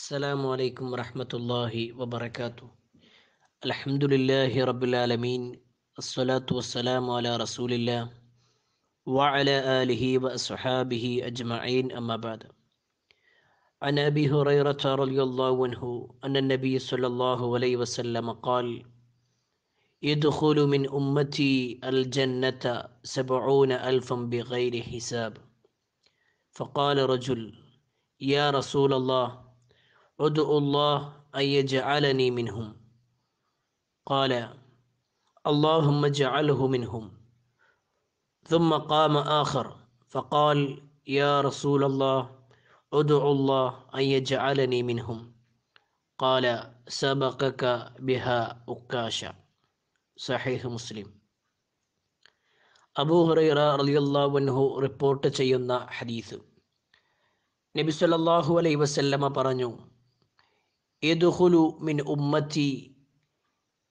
السلام عليكم ورحمة الله وبركاته الحمد لله رب العالمين الصلاة والسلام على رسول الله وعلى آله وأصحابه أجمعين أما بعد عن أبي هريرة رضي الله عنه أن النبي صلى الله عليه وسلم قال يدخل من أمتي الجنة سبعون ألفا بغير حساب فقال رجل يا رسول الله ادعوا الله أن يجعلني منهم قال اللهم اجعله منهم ثم قام آخر فقال يا رسول الله ادعوا الله أن يجعلني منهم قال سبقك بها أكاشا സഹീഹ് മുസ്ലിം അബൂ ഹുറൈറ റലിയല്ലാവൻഹു റിപ്പോർട്ട് ചെയ്യുന്ന ഹദീസ് നബി സല്ലല്ലാഹു അലൈഹി വസല്ലമ പറഞ്ഞു യദുഹുലു മിൻ ഉമ്മത്തി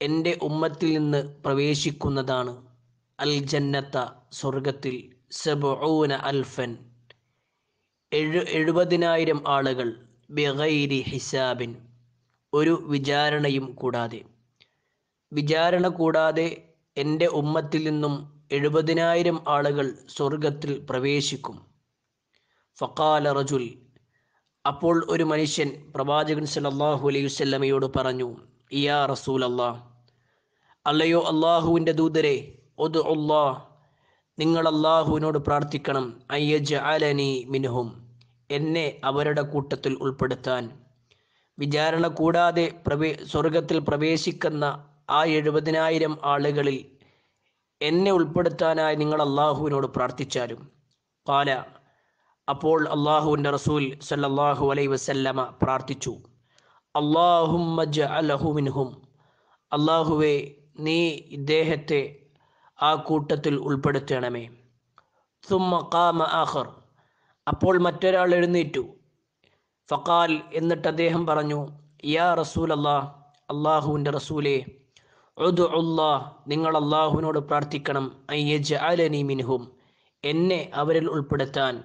എൻ്റെ ഉമ്മത്തിൽ നിന്ന് പ്രവേശിക്കുന്നതാണ് അൽ ജന്നത്ത സ്വർഗത്തിൽ സബൂന അൽഫൻ എഴു എഴുപതിനായിരം ആളുകൾ ബിഗൈരി ഹിസാബിൻ ഒരു വിചാരണയും കൂടാതെ വിചാരണ കൂടാതെ എൻ്റെ ഉമ്മത്തിൽ നിന്നും എഴുപതിനായിരം ആളുകൾ സ്വർഗത്തിൽ പ്രവേശിക്കും ഫഖാല റജുൽ അപ്പോൾ ഒരു മനുഷ്യൻ പ്രവാചകൻ സല്ലാഹു അലൈഹി വസല്ലമയോട് പറഞ്ഞു ഇയാ റസൂൽ അല്ലയോ അള്ളാഹുവിൻ്റെ ദൂതരെ ഒത് അള്ളാ നിങ്ങൾ അള്ളാഹുവിനോട് പ്രാർത്ഥിക്കണം അയ്യജ് അലനി മിനുഹും എന്നെ അവരുടെ കൂട്ടത്തിൽ ഉൾപ്പെടുത്താൻ വിചാരണ കൂടാതെ പ്രവേ സ്വർഗത്തിൽ പ്രവേശിക്കുന്ന ആ എഴുപതിനായിരം ആളുകളിൽ എന്നെ ഉൾപ്പെടുത്താനായി നിങ്ങൾ അള്ളാഹുവിനോട് പ്രാർത്ഥിച്ചാലും പാല അപ്പോൾ അള്ളാഹുവിൻ്റെ റസൂൽ സല്ലാഹു അലൈ വസല്ലമ പ്രാർത്ഥിച്ചു അള്ളാഹുമിൻഹും അള്ളാഹുവെ നീ ഇദ്ദേഹത്തെ ആ കൂട്ടത്തിൽ ഉൾപ്പെടുത്തണമേ സുമ്മ ആഹർ അപ്പോൾ മറ്റൊരാൾ എഴുന്നേറ്റു ഫക്കാൽ എന്നിട്ട് അദ്ദേഹം പറഞ്ഞു യാ റസൂൽ അല്ലാ അള്ളാഹുവിൻ്റെ റസൂലെ നിങ്ങൾ അള്ളാഹുവിനോട് പ്രാർത്ഥിക്കണം അയ്യജ് അലനി മിൻഹും എന്നെ അവരിൽ ഉൾപ്പെടുത്താൻ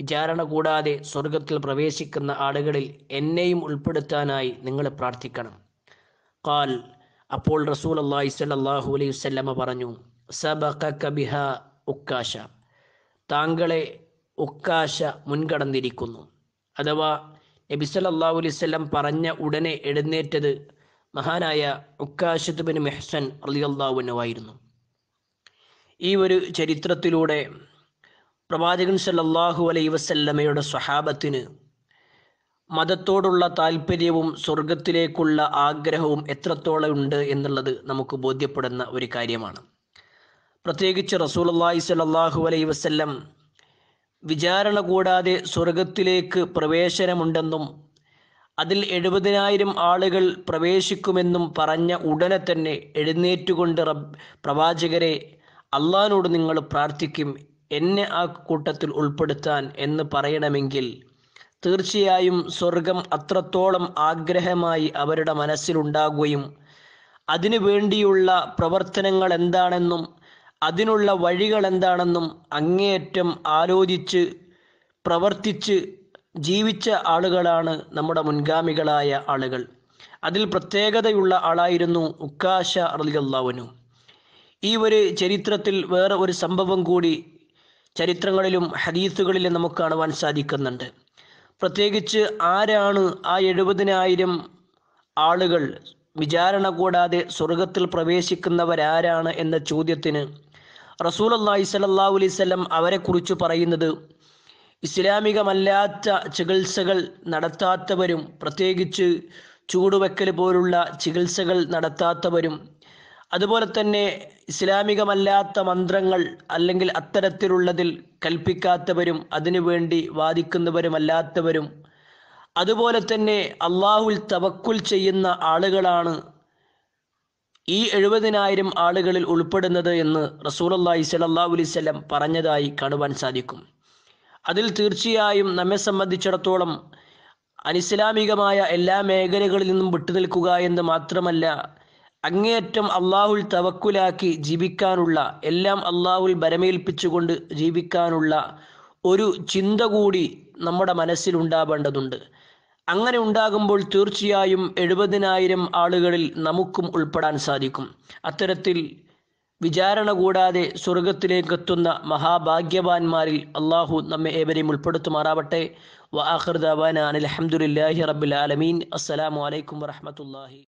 വിചാരണ കൂടാതെ സ്വർഗത്തിൽ പ്രവേശിക്കുന്ന ആളുകളിൽ എന്നെയും ഉൾപ്പെടുത്താനായി നിങ്ങൾ പ്രാർത്ഥിക്കണം കാൽ അപ്പോൾ റസൂൽ അള്ളാഹി സല്ലാഹു അലൈഹി വല്ലമ പറഞ്ഞു സബിഹ ഉക്കാശ താങ്കളെ ഉക്കാശ മുൻകടന്നിരിക്കുന്നു അഥവാ നബി സല്ലാഹു അലൈഹി വല്ലം പറഞ്ഞ ഉടനെ എഴുന്നേറ്റത് മഹാനായ ഉക്കാശത്ത് ബിൻ മെഹ്സൻ അലിയല്ലാവുനുവായിരുന്നു ഈ ഒരു ചരിത്രത്തിലൂടെ പ്രവാചകൻ സല്ലാഹു അലൈ വസല്ലമയുടെ സ്വഹാബത്തിന് മതത്തോടുള്ള താല്പര്യവും സ്വർഗത്തിലേക്കുള്ള ആഗ്രഹവും എത്രത്തോളം ഉണ്ട് എന്നുള്ളത് നമുക്ക് ബോധ്യപ്പെടുന്ന ഒരു കാര്യമാണ് പ്രത്യേകിച്ച് റസൂലുള്ളാഹി സലാഹു അലൈ വസ്ല്ലം വിചാരണ കൂടാതെ സ്വർഗത്തിലേക്ക് പ്രവേശനമുണ്ടെന്നും അതിൽ എഴുപതിനായിരം ആളുകൾ പ്രവേശിക്കുമെന്നും പറഞ്ഞ ഉടനെ തന്നെ എഴുന്നേറ്റുകൊണ്ട് പ്രവാചകരെ അള്ളഹാനോട് നിങ്ങൾ പ്രാർത്ഥിക്കും എന്നെ ആ കൂട്ടത്തിൽ ഉൾപ്പെടുത്താൻ എന്ന് പറയണമെങ്കിൽ തീർച്ചയായും സ്വർഗം അത്രത്തോളം ആഗ്രഹമായി അവരുടെ മനസ്സിലുണ്ടാകുകയും അതിനു വേണ്ടിയുള്ള പ്രവർത്തനങ്ങൾ എന്താണെന്നും അതിനുള്ള വഴികൾ എന്താണെന്നും അങ്ങേയറ്റം ആലോചിച്ച് പ്രവർത്തിച്ച് ജീവിച്ച ആളുകളാണ് നമ്മുടെ മുൻഗാമികളായ ആളുകൾ അതിൽ പ്രത്യേകതയുള്ള ആളായിരുന്നു ഉക്കാശ അലിയല്ലാവനു ഈ ഒരു ചരിത്രത്തിൽ വേറെ ഒരു സംഭവം കൂടി ചരിത്രങ്ങളിലും ഹദീസുകളിലും നമുക്ക് കാണുവാൻ സാധിക്കുന്നുണ്ട് പ്രത്യേകിച്ച് ആരാണ് ആ എഴുപതിനായിരം ആളുകൾ വിചാരണ കൂടാതെ സ്വർഗത്തിൽ പ്രവേശിക്കുന്നവരാരാണ് എന്ന ചോദ്യത്തിന് റസൂൽ അള്ളാഹി സലല്ലാ അലൈവല്ലം അവരെക്കുറിച്ച് പറയുന്നത് ഇസ്ലാമികമല്ലാത്ത ചികിത്സകൾ നടത്താത്തവരും പ്രത്യേകിച്ച് ചൂടുവെക്കൽ പോലുള്ള ചികിത്സകൾ നടത്താത്തവരും അതുപോലെ തന്നെ ഇസ്ലാമികമല്ലാത്ത മന്ത്രങ്ങൾ അല്ലെങ്കിൽ അത്തരത്തിലുള്ളതിൽ കൽപ്പിക്കാത്തവരും അതിനുവേണ്ടി വാദിക്കുന്നവരുമല്ലാത്തവരും അതുപോലെ തന്നെ അള്ളാഹുൽ തവക്കുൽ ചെയ്യുന്ന ആളുകളാണ് ഈ എഴുപതിനായിരം ആളുകളിൽ ഉൾപ്പെടുന്നത് എന്ന് റസൂലല്ലാഹി സലല്ലാഹു അലൈവല്ലം പറഞ്ഞതായി കാണുവാൻ സാധിക്കും അതിൽ തീർച്ചയായും നമ്മെ സംബന്ധിച്ചിടത്തോളം അനിസ്ലാമികമായ എല്ലാ മേഖലകളിൽ നിന്നും വിട്ടുനിൽക്കുക എന്ന് മാത്രമല്ല അങ്ങേയറ്റം അള്ളാഹുൽ തവക്കുലാക്കി ജീവിക്കാനുള്ള എല്ലാം അള്ളാഹുൽ ബരമേൽപ്പിച്ചുകൊണ്ട് ജീവിക്കാനുള്ള ഒരു ചിന്ത കൂടി നമ്മുടെ മനസ്സിൽ ഉണ്ടാവേണ്ടതുണ്ട് അങ്ങനെ ഉണ്ടാകുമ്പോൾ തീർച്ചയായും എഴുപതിനായിരം ആളുകളിൽ നമുക്കും ഉൾപ്പെടാൻ സാധിക്കും അത്തരത്തിൽ വിചാരണ കൂടാതെ സ്വർഗത്തിലേക്കെത്തുന്ന മഹാഭാഗ്യവാന്മാരിൽ അള്ളാഹു നമ്മെ ഏവരെയും ഉൾപ്പെടുത്തുമാറാവട്ടെ വാഹർദാൻ അലഹമുല്ലാഹി റബുൽ ആലമീൻ അസ്സലാമലൈക്കും വറഹമത്തല്ലാഹി